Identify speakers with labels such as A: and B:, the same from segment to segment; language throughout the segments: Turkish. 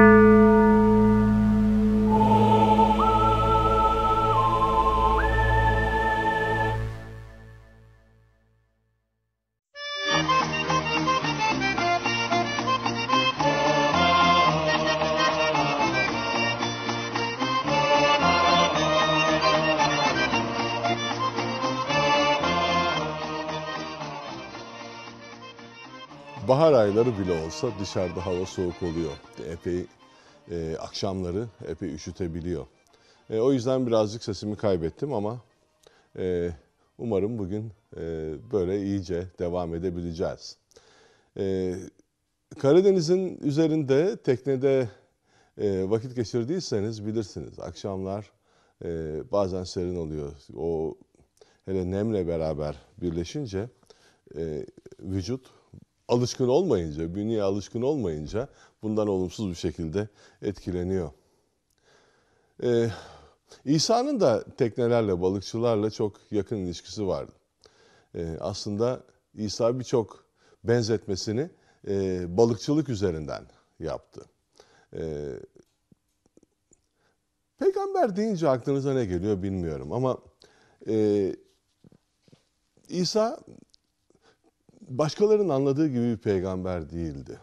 A: thank you. bahar ayları bile olsa dışarıda hava soğuk oluyor. Epey e, akşamları epey üşütebiliyor. E, o yüzden birazcık sesimi kaybettim ama e, umarım bugün e, böyle iyice devam edebileceğiz. E, Karadeniz'in üzerinde teknede e, vakit geçirdiyseniz bilirsiniz. Akşamlar e, bazen serin oluyor. O hele nemle beraber birleşince e, vücut alışkın olmayınca, bünyeye alışkın olmayınca bundan olumsuz bir şekilde etkileniyor. Ee, İsa'nın da teknelerle, balıkçılarla çok yakın ilişkisi vardı. Ee, aslında İsa birçok benzetmesini e, balıkçılık üzerinden yaptı. Ee, peygamber deyince aklınıza ne geliyor bilmiyorum ama e, İsa başkalarının anladığı gibi bir peygamber değildi.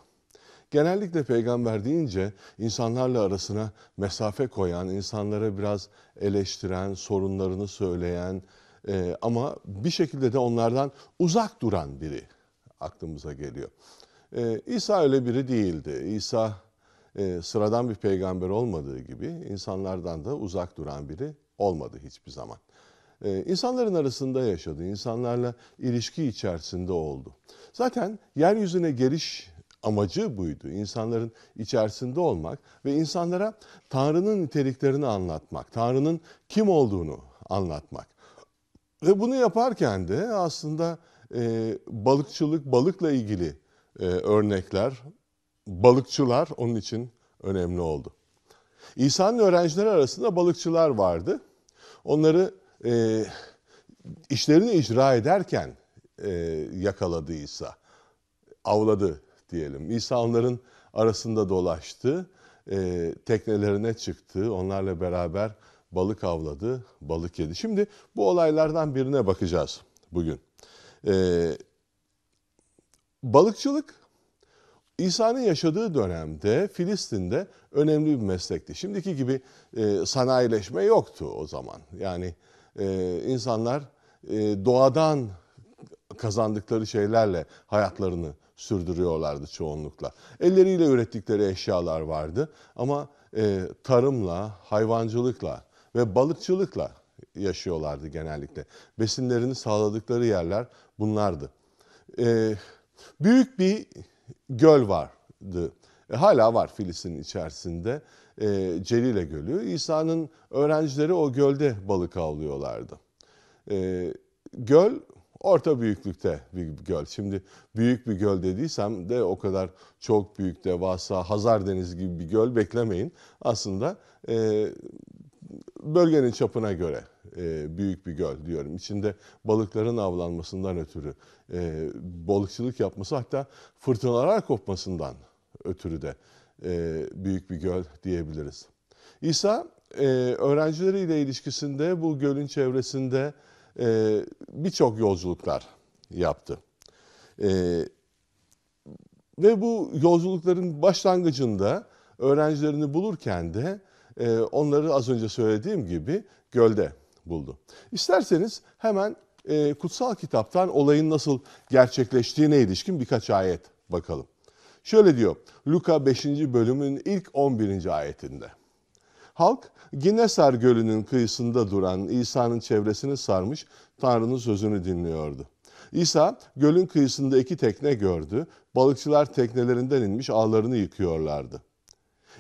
A: Genellikle peygamber deyince insanlarla arasına mesafe koyan, insanlara biraz eleştiren, sorunlarını söyleyen e, ama bir şekilde de onlardan uzak duran biri aklımıza geliyor. E, İsa öyle biri değildi. İsa e, sıradan bir peygamber olmadığı gibi insanlardan da uzak duran biri olmadı hiçbir zaman e, insanların arasında yaşadı, insanlarla ilişki içerisinde oldu. Zaten yeryüzüne geliş amacı buydu. İnsanların içerisinde olmak ve insanlara Tanrı'nın niteliklerini anlatmak, Tanrı'nın kim olduğunu anlatmak. Ve bunu yaparken de aslında e, balıkçılık, balıkla ilgili e, örnekler, balıkçılar onun için önemli oldu. İsa'nın öğrencileri arasında balıkçılar vardı. Onları e, ee, işlerini icra ederken e, yakaladıysa, avladı diyelim. İsa onların arasında dolaştı, e, teknelerine çıktı, onlarla beraber balık avladı, balık yedi. Şimdi bu olaylardan birine bakacağız bugün. Ee, balıkçılık İsa'nın yaşadığı dönemde Filistin'de önemli bir meslekti. Şimdiki gibi e, sanayileşme yoktu o zaman. Yani e, insanlar e, doğadan kazandıkları şeylerle hayatlarını sürdürüyorlardı çoğunlukla. Elleriyle ürettikleri eşyalar vardı ama e, tarımla, hayvancılıkla ve balıkçılıkla yaşıyorlardı genellikle. Besinlerini sağladıkları yerler bunlardı. E, büyük bir göl vardı. E, hala var Filistin içerisinde e, Celile Gölü. İsa'nın öğrencileri o gölde balık avlıyorlardı. E, göl orta büyüklükte bir göl. Şimdi büyük bir göl dediysem de o kadar çok büyük, devasa, Hazar Denizi gibi bir göl beklemeyin. Aslında e, bölgenin çapına göre e, büyük bir göl diyorum. İçinde balıkların avlanmasından ötürü, e, balıkçılık yapması hatta fırtınalar kopmasından ötürü de e, büyük bir göl diyebiliriz. İsa e, öğrencileriyle ilişkisinde bu gölün çevresinde e, birçok yolculuklar yaptı. E, ve bu yolculukların başlangıcında öğrencilerini bulurken de onları az önce söylediğim gibi gölde buldu. İsterseniz hemen kutsal kitaptan olayın nasıl gerçekleştiğine ilişkin birkaç ayet bakalım. Şöyle diyor Luka 5. bölümün ilk 11. ayetinde. Halk Gineser Gölü'nün kıyısında duran İsa'nın çevresini sarmış Tanrı'nın sözünü dinliyordu. İsa gölün kıyısında iki tekne gördü. Balıkçılar teknelerinden inmiş ağlarını yıkıyorlardı.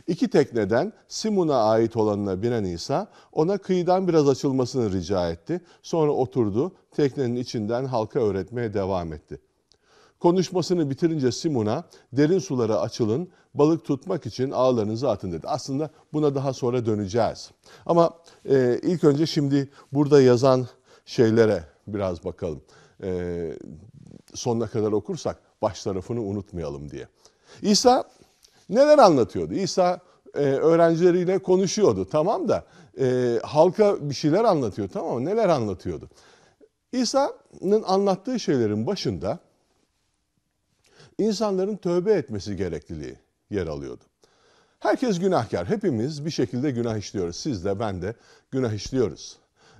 A: İki tekneden Simuna ait olanına binen İsa ona kıyıdan biraz açılmasını rica etti. Sonra oturdu, teknenin içinden halka öğretmeye devam etti. Konuşmasını bitirince Simon'a derin sulara açılın, balık tutmak için ağlarınızı atın dedi. Aslında buna daha sonra döneceğiz. Ama e, ilk önce şimdi burada yazan şeylere biraz bakalım. E, sonuna kadar okursak baş tarafını unutmayalım diye. İsa neler anlatıyordu? İsa e, öğrencileriyle konuşuyordu tamam da e, halka bir şeyler anlatıyor tamam mı? Neler anlatıyordu? İsa'nın anlattığı şeylerin başında insanların tövbe etmesi gerekliliği yer alıyordu. Herkes günahkar. Hepimiz bir şekilde günah işliyoruz. Siz de ben de günah işliyoruz.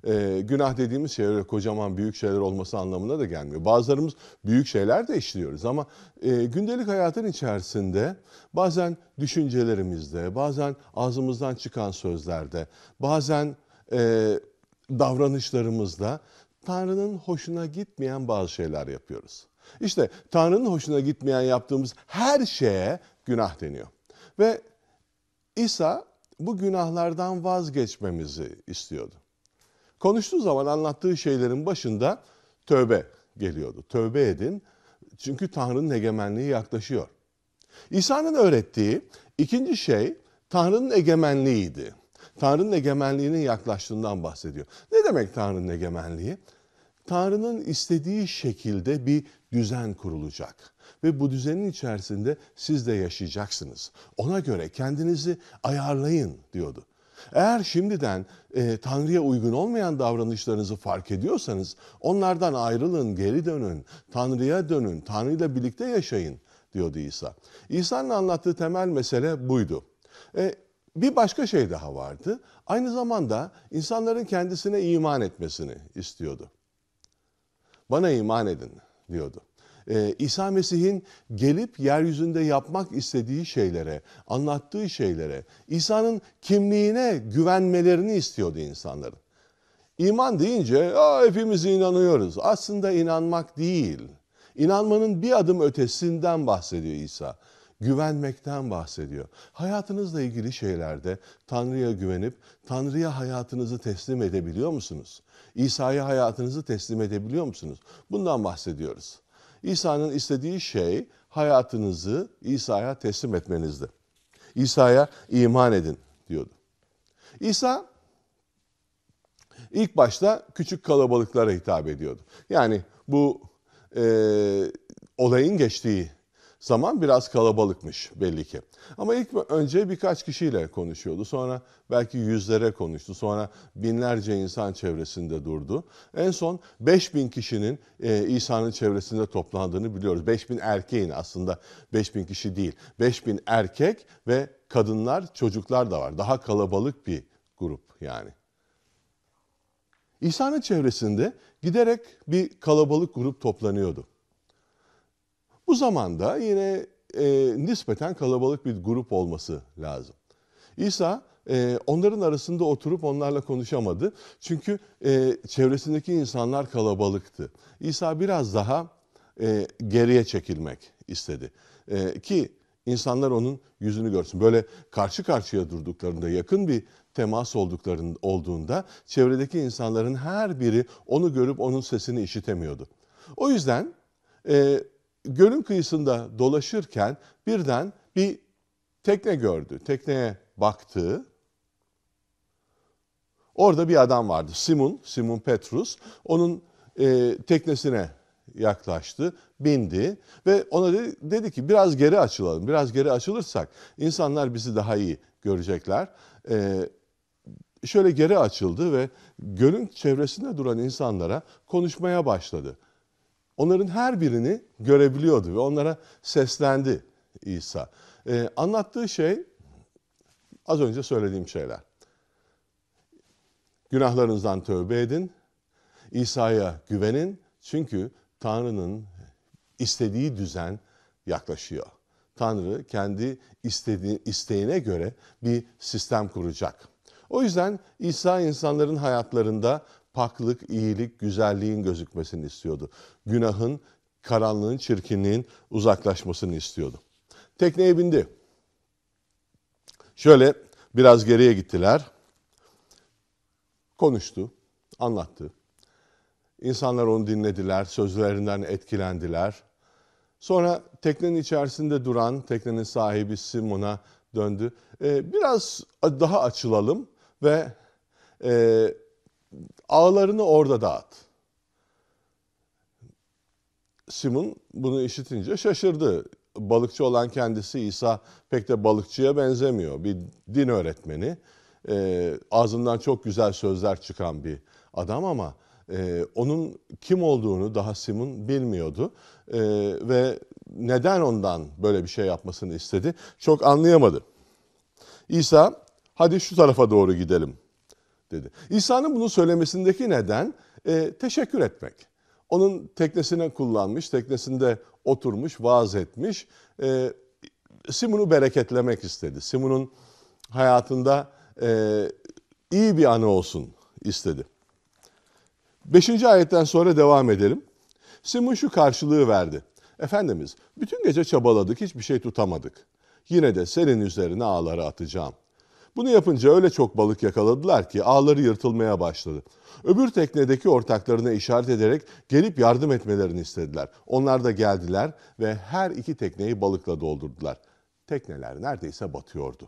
A: Ee, günah dediğimiz şeyler kocaman büyük şeyler olması anlamına da gelmiyor. Bazılarımız büyük şeyler de işliyoruz ama e, gündelik hayatın içerisinde bazen düşüncelerimizde, bazen ağzımızdan çıkan sözlerde, bazen e, davranışlarımızda Tanrı'nın hoşuna gitmeyen bazı şeyler yapıyoruz. İşte Tanrı'nın hoşuna gitmeyen yaptığımız her şeye günah deniyor. Ve İsa bu günahlardan vazgeçmemizi istiyordu. Konuştuğu zaman anlattığı şeylerin başında tövbe geliyordu. Tövbe edin çünkü Tanrı'nın egemenliği yaklaşıyor. İsa'nın öğrettiği ikinci şey Tanrı'nın egemenliğiydi. Tanrı'nın egemenliğinin yaklaştığından bahsediyor. Ne demek Tanrı'nın egemenliği? Tanrı'nın istediği şekilde bir düzen kurulacak ve bu düzenin içerisinde siz de yaşayacaksınız. Ona göre kendinizi ayarlayın diyordu. Eğer şimdiden e, Tanrı'ya uygun olmayan davranışlarınızı fark ediyorsanız onlardan ayrılın, geri dönün, Tanrı'ya dönün, Tanrı'yla birlikte yaşayın diyordu İsa. İsa'nın anlattığı temel mesele buydu. E, bir başka şey daha vardı. Aynı zamanda insanların kendisine iman etmesini istiyordu. Bana iman edin diyordu. Ee, İsa Mesih'in gelip yeryüzünde yapmak istediği şeylere, anlattığı şeylere, İsa'nın kimliğine güvenmelerini istiyordu insanların. İman deyince hepimiz inanıyoruz. Aslında inanmak değil. İnanmanın bir adım ötesinden bahsediyor İsa güvenmekten bahsediyor. Hayatınızla ilgili şeylerde Tanrı'ya güvenip Tanrı'ya hayatınızı teslim edebiliyor musunuz? İsa'ya hayatınızı teslim edebiliyor musunuz? Bundan bahsediyoruz. İsa'nın istediği şey hayatınızı İsa'ya teslim etmenizdi. İsa'ya iman edin diyordu. İsa ilk başta küçük kalabalıklara hitap ediyordu. Yani bu e, olayın geçtiği Zaman biraz kalabalıkmış belli ki. Ama ilk önce birkaç kişiyle konuşuyordu. Sonra belki yüzlere konuştu. Sonra binlerce insan çevresinde durdu. En son 5000 kişinin e, İsa'nın çevresinde toplandığını biliyoruz. 5000 erkeğin aslında 5000 kişi değil. 5000 erkek ve kadınlar, çocuklar da var. Daha kalabalık bir grup yani. İsa'nın çevresinde giderek bir kalabalık grup toplanıyordu. Bu zamanda yine e, nispeten kalabalık bir grup olması lazım. İsa e, onların arasında oturup onlarla konuşamadı. Çünkü e, çevresindeki insanlar kalabalıktı. İsa biraz daha e, geriye çekilmek istedi. E, ki insanlar onun yüzünü görsün. Böyle karşı karşıya durduklarında, yakın bir temas oldukların olduğunda çevredeki insanların her biri onu görüp onun sesini işitemiyordu. O yüzden e, gölün kıyısında dolaşırken birden bir tekne gördü. Tekneye baktı. Orada bir adam vardı. Simon, Simon Petrus. Onun e, teknesine yaklaştı, bindi ve ona dedi, dedi ki biraz geri açılalım. Biraz geri açılırsak insanlar bizi daha iyi görecekler. E, şöyle geri açıldı ve gölün çevresinde duran insanlara konuşmaya başladı. Onların her birini görebiliyordu ve onlara seslendi İsa. Ee, anlattığı şey az önce söylediğim şeyler. Günahlarınızdan tövbe edin. İsa'ya güvenin. Çünkü Tanrı'nın istediği düzen yaklaşıyor. Tanrı kendi istediği, isteğine göre bir sistem kuracak. O yüzden İsa insanların hayatlarında paklık, iyilik, güzelliğin gözükmesini istiyordu. Günahın, karanlığın, çirkinliğin uzaklaşmasını istiyordu. Tekneye bindi. Şöyle biraz geriye gittiler. Konuştu, anlattı. İnsanlar onu dinlediler, sözlerinden etkilendiler. Sonra teknenin içerisinde duran teknenin sahibi Simon'a döndü. Ee, biraz daha açılalım ve e, ağlarını orada dağıt. Simon bunu işitince şaşırdı. Balıkçı olan kendisi İsa pek de balıkçıya benzemiyor. Bir din öğretmeni. E, ağzından çok güzel sözler çıkan bir adam ama e, onun kim olduğunu daha Simon bilmiyordu. E, ve neden ondan böyle bir şey yapmasını istedi çok anlayamadı. İsa hadi şu tarafa doğru gidelim dedi. İsa'nın bunu söylemesindeki neden e, teşekkür etmek. Onun teknesine kullanmış, teknesinde oturmuş, vaaz etmiş. E, Simon'u bereketlemek istedi. Simon'un hayatında e, iyi bir anı olsun istedi. Beşinci ayetten sonra devam edelim. Simon şu karşılığı verdi. Efendimiz bütün gece çabaladık hiçbir şey tutamadık. Yine de senin üzerine ağları atacağım.'' Bunu yapınca öyle çok balık yakaladılar ki ağları yırtılmaya başladı. Öbür teknedeki ortaklarına işaret ederek gelip yardım etmelerini istediler. Onlar da geldiler ve her iki tekneyi balıkla doldurdular. Tekneler neredeyse batıyordu.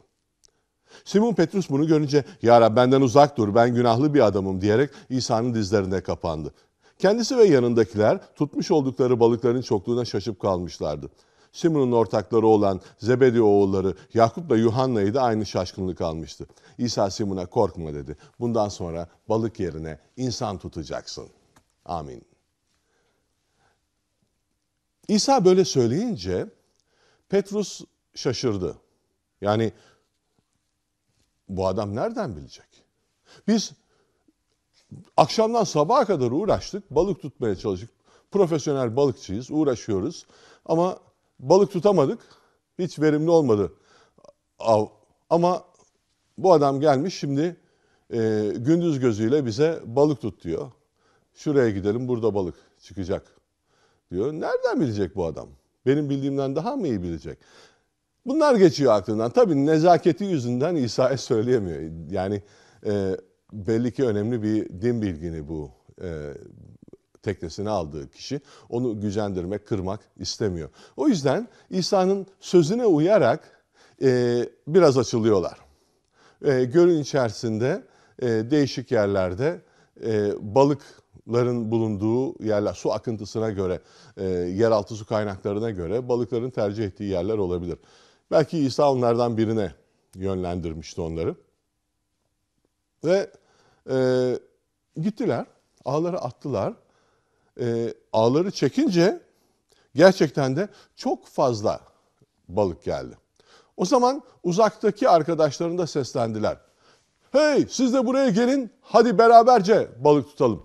A: Simon Petrus bunu görünce ''Ya Rab benden uzak dur ben günahlı bir adamım'' diyerek İsa'nın dizlerine kapandı. Kendisi ve yanındakiler tutmuş oldukları balıkların çokluğuna şaşıp kalmışlardı. Simon'un ortakları olan Zebedi oğulları Yakup'la Yuhanna'yı da aynı şaşkınlık almıştı. İsa Simon'a korkma dedi. Bundan sonra balık yerine insan tutacaksın. Amin. İsa böyle söyleyince Petrus şaşırdı. Yani bu adam nereden bilecek? Biz akşamdan sabaha kadar uğraştık, balık tutmaya çalıştık. Profesyonel balıkçıyız, uğraşıyoruz. Ama Balık tutamadık. Hiç verimli olmadı Ama bu adam gelmiş şimdi e, gündüz gözüyle bize balık tut diyor. Şuraya gidelim burada balık çıkacak diyor. Nereden bilecek bu adam? Benim bildiğimden daha mı iyi bilecek? Bunlar geçiyor aklından. Tabii nezaketi yüzünden İsa'ya söyleyemiyor. Yani e, belli ki önemli bir din bilgini bu. E, teknesini aldığı kişi onu gücendirmek, kırmak istemiyor. O yüzden İsa'nın sözüne uyarak e, biraz açılıyorlar. E, gölün içerisinde e, değişik yerlerde e, balıkların bulunduğu yerler, su akıntısına göre, e, yeraltı su kaynaklarına göre balıkların tercih ettiği yerler olabilir. Belki İsa onlardan birine yönlendirmişti onları. Ve e, gittiler, ağları attılar e, ağları çekince gerçekten de çok fazla balık geldi. O zaman uzaktaki arkadaşlarında seslendiler. Hey siz de buraya gelin hadi beraberce balık tutalım.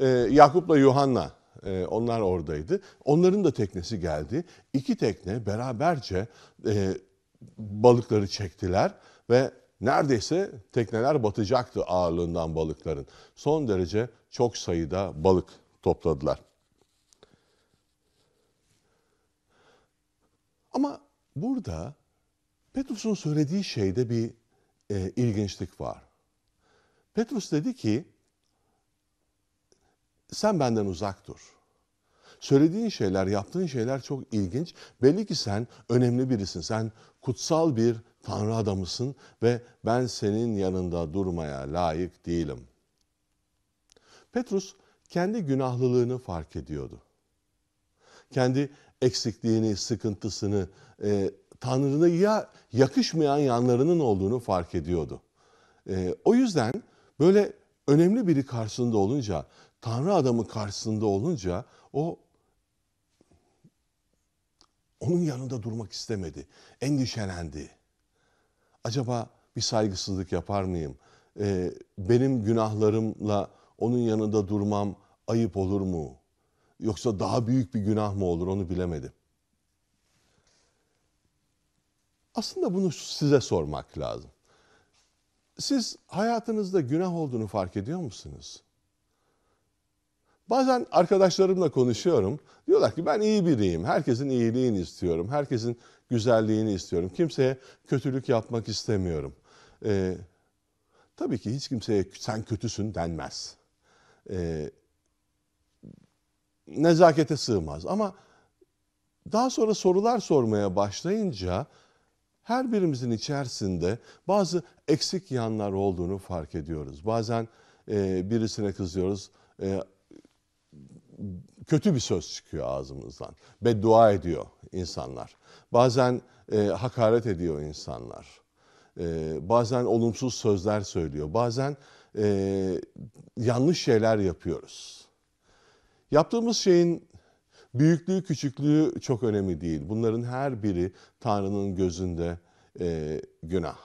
A: Ee, Yakup'la Yuhanna e, onlar oradaydı. Onların da teknesi geldi. İki tekne beraberce e, balıkları çektiler ve neredeyse tekneler batacaktı ağırlığından balıkların. Son derece çok sayıda balık topladılar. Ama burada Petrus'un söylediği şeyde bir e, ilginçlik var. Petrus dedi ki sen benden uzak dur. Söylediğin şeyler, yaptığın şeyler çok ilginç. Belli ki sen önemli birisin. Sen kutsal bir tanrı adamısın ve ben senin yanında durmaya layık değilim. Petrus kendi günahlılığını fark ediyordu. Kendi eksikliğini, sıkıntısını, e, Tanrı'na ya yakışmayan yanlarının olduğunu fark ediyordu. E, o yüzden böyle önemli biri karşısında olunca, Tanrı adamı karşısında olunca o onun yanında durmak istemedi. Endişelendi. Acaba bir saygısızlık yapar mıyım? Ee, benim günahlarımla onun yanında durmam ayıp olur mu? Yoksa daha büyük bir günah mı olur onu bilemedim. Aslında bunu size sormak lazım. Siz hayatınızda günah olduğunu fark ediyor musunuz? Bazen arkadaşlarımla konuşuyorum. Diyorlar ki ben iyi biriyim. Herkesin iyiliğini istiyorum. Herkesin güzelliğini istiyorum. Kimseye kötülük yapmak istemiyorum. Ee, tabii ki hiç kimseye sen kötüsün denmez e, nezakete sığmaz. Ama daha sonra sorular sormaya başlayınca her birimizin içerisinde bazı eksik yanlar olduğunu fark ediyoruz. Bazen e, birisine kızıyoruz, e, kötü bir söz çıkıyor ağzımızdan. Beddua ediyor insanlar. Bazen e, hakaret ediyor insanlar. E, bazen olumsuz sözler söylüyor. Bazen e, yanlış şeyler yapıyoruz. Yaptığımız şeyin büyüklüğü, küçüklüğü çok önemli değil. Bunların her biri Tanrı'nın gözünde e, günah.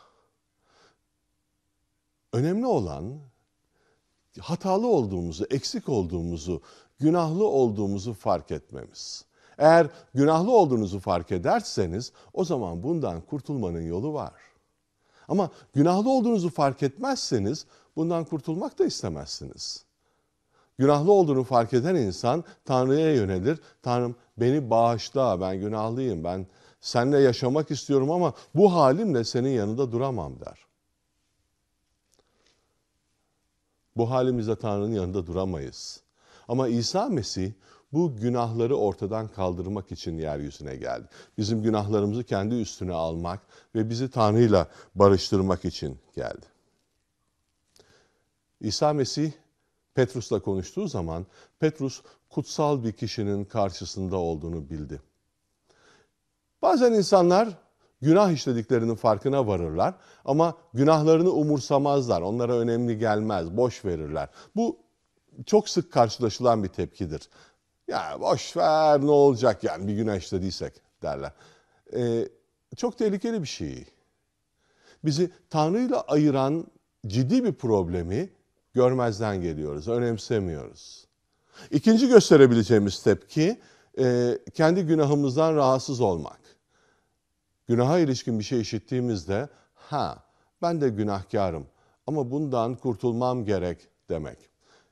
A: Önemli olan hatalı olduğumuzu, eksik olduğumuzu, günahlı olduğumuzu fark etmemiz. Eğer günahlı olduğunuzu fark ederseniz o zaman bundan kurtulmanın yolu var. Ama günahlı olduğunuzu fark etmezseniz bundan kurtulmak da istemezsiniz. Günahlı olduğunu fark eden insan Tanrı'ya yönelir. Tanrım beni bağışla, ben günahlıyım, ben seninle yaşamak istiyorum ama bu halimle senin yanında duramam der. Bu halimizde Tanrı'nın yanında duramayız. Ama İsa Mesih bu günahları ortadan kaldırmak için yeryüzüne geldi. Bizim günahlarımızı kendi üstüne almak ve bizi Tanrı'yla barıştırmak için geldi. İsa Mesih Petrus'la konuştuğu zaman Petrus kutsal bir kişinin karşısında olduğunu bildi. Bazen insanlar günah işlediklerinin farkına varırlar ama günahlarını umursamazlar. Onlara önemli gelmez, boş verirler. Bu çok sık karşılaşılan bir tepkidir. Ya boş ver ne olacak yani bir günah işlediysek derler. Ee, çok tehlikeli bir şey. Bizi Tanrı'yla ayıran ciddi bir problemi görmezden geliyoruz, önemsemiyoruz. İkinci gösterebileceğimiz tepki e, kendi günahımızdan rahatsız olmak. Günaha ilişkin bir şey işittiğimizde ha ben de günahkarım ama bundan kurtulmam gerek demek.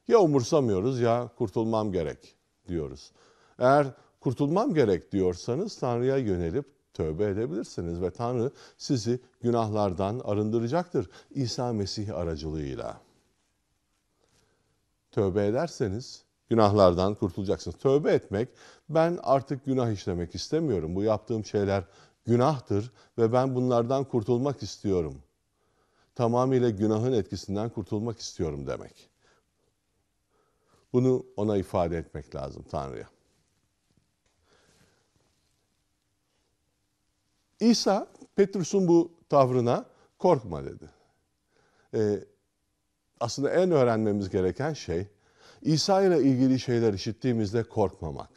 A: Ya umursamıyoruz ya kurtulmam gerek diyoruz. Eğer kurtulmam gerek diyorsanız Tanrı'ya yönelip tövbe edebilirsiniz ve Tanrı sizi günahlardan arındıracaktır İsa Mesih aracılığıyla. Tövbe ederseniz günahlardan kurtulacaksınız. Tövbe etmek ben artık günah işlemek istemiyorum. Bu yaptığım şeyler günahtır ve ben bunlardan kurtulmak istiyorum. Tamamıyla günahın etkisinden kurtulmak istiyorum demek. Bunu ona ifade etmek lazım Tanrı'ya. İsa Petrus'un bu tavrına korkma dedi. Ee, aslında en öğrenmemiz gereken şey İsa ile ilgili şeyler işittiğimizde korkmamak.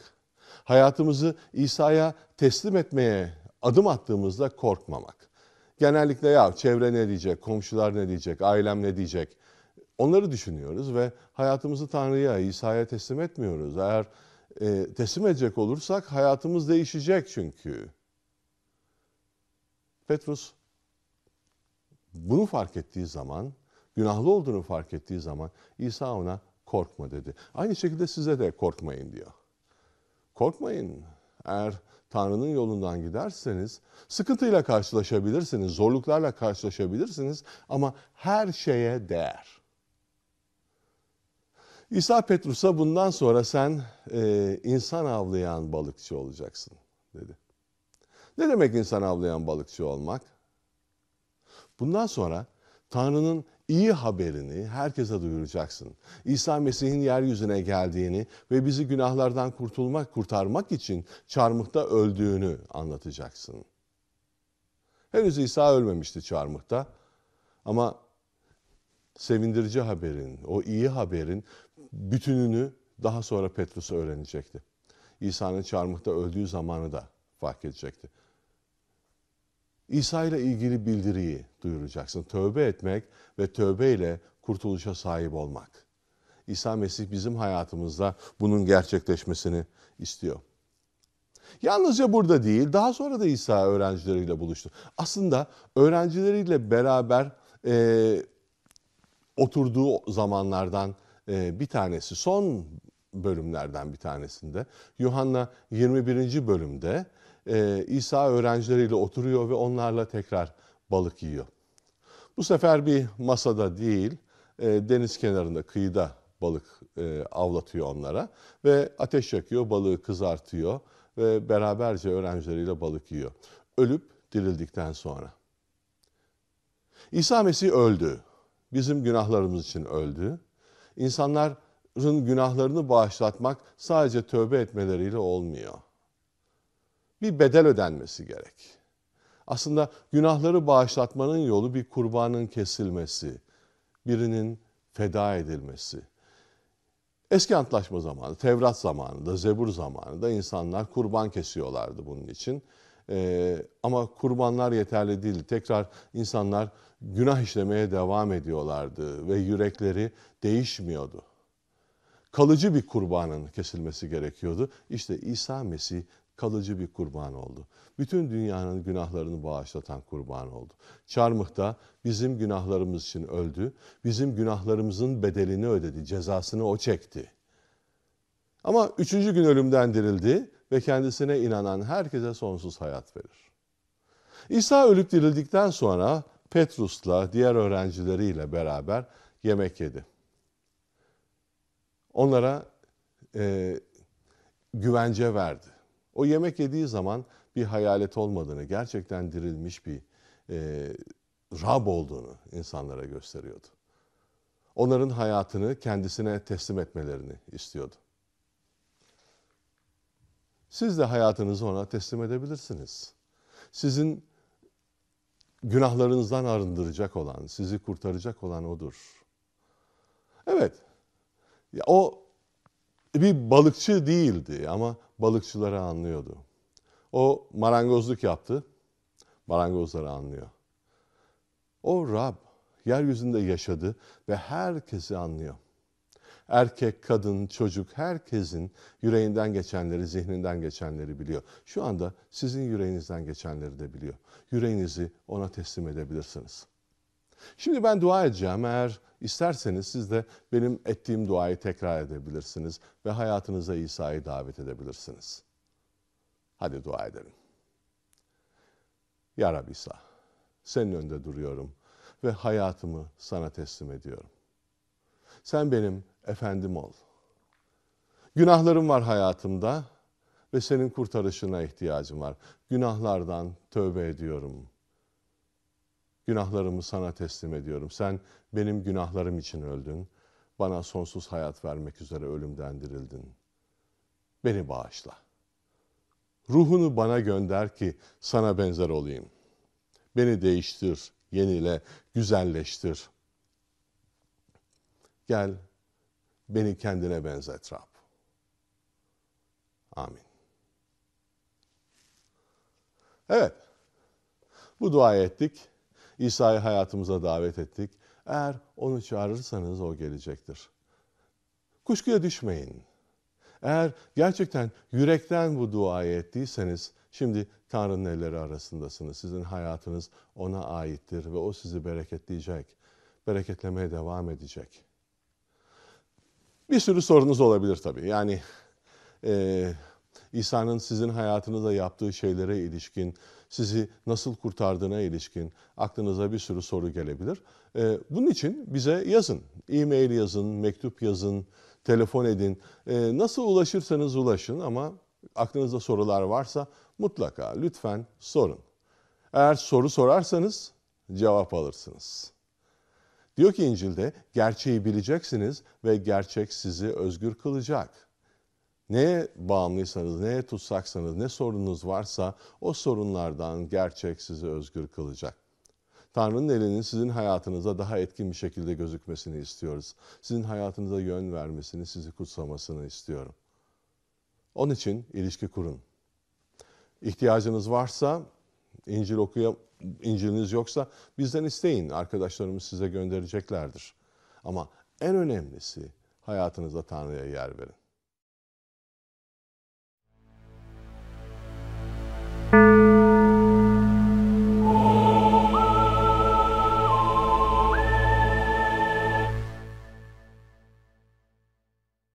A: Hayatımızı İsa'ya teslim etmeye adım attığımızda korkmamak. Genellikle ya çevre ne diyecek, komşular ne diyecek, ailem ne diyecek, onları düşünüyoruz ve hayatımızı Tanrı'ya, İsa'ya teslim etmiyoruz. Eğer e, teslim edecek olursak hayatımız değişecek çünkü. Petrus bunu fark ettiği zaman, günahlı olduğunu fark ettiği zaman İsa ona korkma dedi. Aynı şekilde size de korkmayın diyor. Korkmayın. Eğer Tanrı'nın yolundan giderseniz sıkıntıyla karşılaşabilirsiniz, zorluklarla karşılaşabilirsiniz ama her şeye değer. İsa Petrus'a bundan sonra sen e, insan avlayan balıkçı olacaksın dedi. Ne demek insan avlayan balıkçı olmak? Bundan sonra Tanrı'nın iyi haberini herkese duyuracaksın. İsa Mesih'in yeryüzüne geldiğini ve bizi günahlardan kurtulmak, kurtarmak için çarmıhta öldüğünü anlatacaksın. Henüz İsa ölmemişti çarmıhta ama sevindirici haberin, o iyi haberin bütününü daha sonra Petrus öğrenecekti. İsa'nın çarmıhta öldüğü zamanı da fark edecekti. İsa ile ilgili bildiriyi duyuracaksın. Tövbe etmek ve tövbe ile kurtuluşa sahip olmak. İsa Mesih bizim hayatımızda bunun gerçekleşmesini istiyor. Yalnızca burada değil, daha sonra da İsa öğrencileriyle buluştu. Aslında öğrencileriyle beraber e, oturduğu zamanlardan ee, bir tanesi son bölümlerden bir tanesinde Yuhanna 21. bölümde e, İsa öğrencileriyle oturuyor ve onlarla tekrar balık yiyor. Bu sefer bir masada değil e, deniz kenarında kıyıda balık e, avlatıyor onlara ve ateş yakıyor balığı kızartıyor ve beraberce öğrencileriyle balık yiyor. Ölüp dirildikten sonra. İsa Mesih öldü. Bizim günahlarımız için öldü İnsanların günahlarını bağışlatmak sadece tövbe etmeleriyle olmuyor. Bir bedel ödenmesi gerek. Aslında günahları bağışlatmanın yolu bir kurbanın kesilmesi, birinin feda edilmesi. Eski antlaşma zamanı, Tevrat zamanında, Zebur zamanında insanlar kurban kesiyorlardı bunun için. Ee, ama kurbanlar yeterli değildi. Tekrar insanlar günah işlemeye devam ediyorlardı ve yürekleri değişmiyordu. Kalıcı bir kurbanın kesilmesi gerekiyordu. İşte İsa Mesih kalıcı bir kurban oldu. Bütün dünyanın günahlarını bağışlatan kurban oldu. Çarmıhta bizim günahlarımız için öldü. Bizim günahlarımızın bedelini ödedi, cezasını o çekti. Ama üçüncü gün ölümden dirildi ve kendisine inanan herkese sonsuz hayat verir. İsa ölüp dirildikten sonra Petrus'la diğer öğrencileriyle beraber yemek yedi. Onlara e, güvence verdi. O yemek yediği zaman bir hayalet olmadığını, gerçekten dirilmiş bir e, Rab olduğunu insanlara gösteriyordu. Onların hayatını kendisine teslim etmelerini istiyordu. Siz de hayatınızı ona teslim edebilirsiniz. Sizin günahlarınızdan arındıracak olan, sizi kurtaracak olan odur. Evet, ya o bir balıkçı değildi ama balıkçıları anlıyordu. O marangozluk yaptı, marangozları anlıyor. O Rab yeryüzünde yaşadı ve herkesi anlıyor. Erkek, kadın, çocuk herkesin yüreğinden geçenleri, zihninden geçenleri biliyor. Şu anda sizin yüreğinizden geçenleri de biliyor. Yüreğinizi ona teslim edebilirsiniz. Şimdi ben dua edeceğim. Eğer isterseniz siz de benim ettiğim duayı tekrar edebilirsiniz ve hayatınıza İsa'yı davet edebilirsiniz. Hadi dua edelim. Ya Rabbi İsa, senin önünde duruyorum ve hayatımı sana teslim ediyorum. Sen benim efendim ol. Günahlarım var hayatımda ve senin kurtarışına ihtiyacım var. Günahlardan tövbe ediyorum. Günahlarımı sana teslim ediyorum. Sen benim günahlarım için öldün. Bana sonsuz hayat vermek üzere ölümden dirildin. Beni bağışla. Ruhunu bana gönder ki sana benzer olayım. Beni değiştir, yenile, güzelleştir. Gel Beni kendine benzet Rab. Amin. Evet. Bu duayı ettik. İsa'yı hayatımıza davet ettik. Eğer onu çağırırsanız o gelecektir. Kuşkuya düşmeyin. Eğer gerçekten yürekten bu duayı ettiyseniz şimdi Tanrı'nın elleri arasındasınız. Sizin hayatınız ona aittir ve o sizi bereketleyecek. Bereketlemeye devam edecek.'' Bir sürü sorunuz olabilir tabii. Yani e, İsa'nın sizin hayatınızda yaptığı şeylere ilişkin, sizi nasıl kurtardığına ilişkin aklınıza bir sürü soru gelebilir. E, bunun için bize yazın. E-mail yazın, mektup yazın, telefon edin. E, nasıl ulaşırsanız ulaşın ama aklınızda sorular varsa mutlaka lütfen sorun. Eğer soru sorarsanız cevap alırsınız. Diyor ki İncil'de gerçeği bileceksiniz ve gerçek sizi özgür kılacak. Neye bağımlıysanız, neye tutsaksanız, ne sorununuz varsa o sorunlardan gerçek sizi özgür kılacak. Tanrı'nın elinin sizin hayatınıza daha etkin bir şekilde gözükmesini istiyoruz. Sizin hayatınıza yön vermesini, sizi kutsamasını istiyorum. Onun için ilişki kurun. İhtiyacınız varsa İncil okuya İncil'iniz yoksa bizden isteyin. Arkadaşlarımız size göndereceklerdir. Ama en önemlisi hayatınızda Tanrı'ya yer verin.